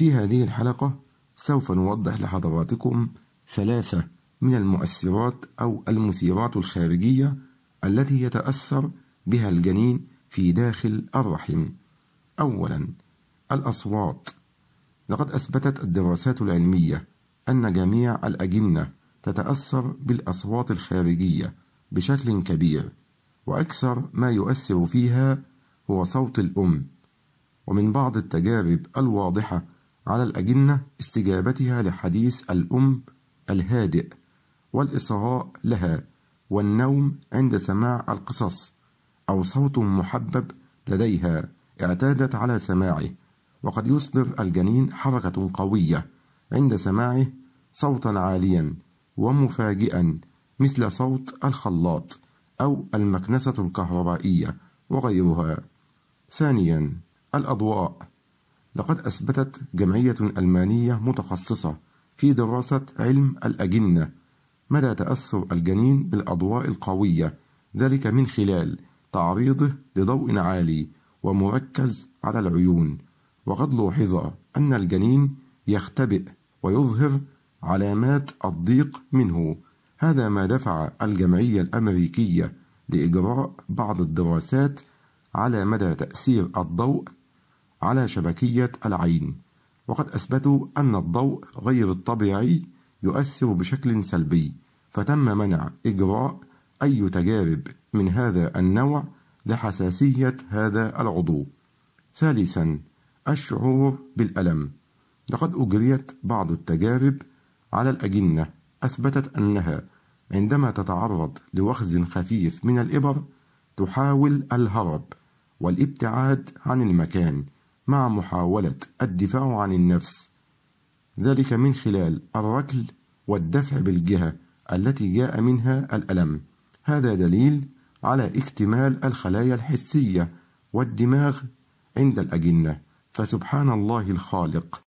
في هذه الحلقة سوف نوضح لحضراتكم ثلاثة من المؤثرات أو المثيرات الخارجية التي يتأثر بها الجنين في داخل الرحم. أولاً الأصوات لقد أثبتت الدراسات العلمية أن جميع الأجنة تتأثر بالأصوات الخارجية بشكل كبير، وأكثر ما يؤثر فيها هو صوت الأم، ومن بعض التجارب الواضحة على الأجنة استجابتها لحديث الأم الهادئ والإصغاء لها والنوم عند سماع القصص أو صوت محبب لديها اعتادت على سماعه وقد يصدر الجنين حركة قوية عند سماعه صوتا عاليا ومفاجئا مثل صوت الخلاط أو المكنسة الكهربائية وغيرها. ثانيا الأضواء لقد أثبتت جمعية ألمانية متخصصة في دراسة علم الأجنة مدى تأثر الجنين بالأضواء القوية ذلك من خلال تعريضه لضوء عالي ومركز على العيون وقد لوحظ أن الجنين يختبئ ويظهر علامات الضيق منه هذا ما دفع الجمعية الأمريكية لإجراء بعض الدراسات على مدى تأثير الضوء على شبكية العين وقد أثبتوا أن الضوء غير الطبيعي يؤثر بشكل سلبي فتم منع إجراء أي تجارب من هذا النوع لحساسية هذا العضو ثالثا الشعور بالألم لقد أجريت بعض التجارب على الأجنة أثبتت أنها عندما تتعرض لوخز خفيف من الإبر تحاول الهرب والابتعاد عن المكان مع محاولة الدفاع عن النفس ذلك من خلال الركل والدفع بالجهة التي جاء منها الألم هذا دليل على اكتمال الخلايا الحسية والدماغ عند الأجنة فسبحان الله الخالق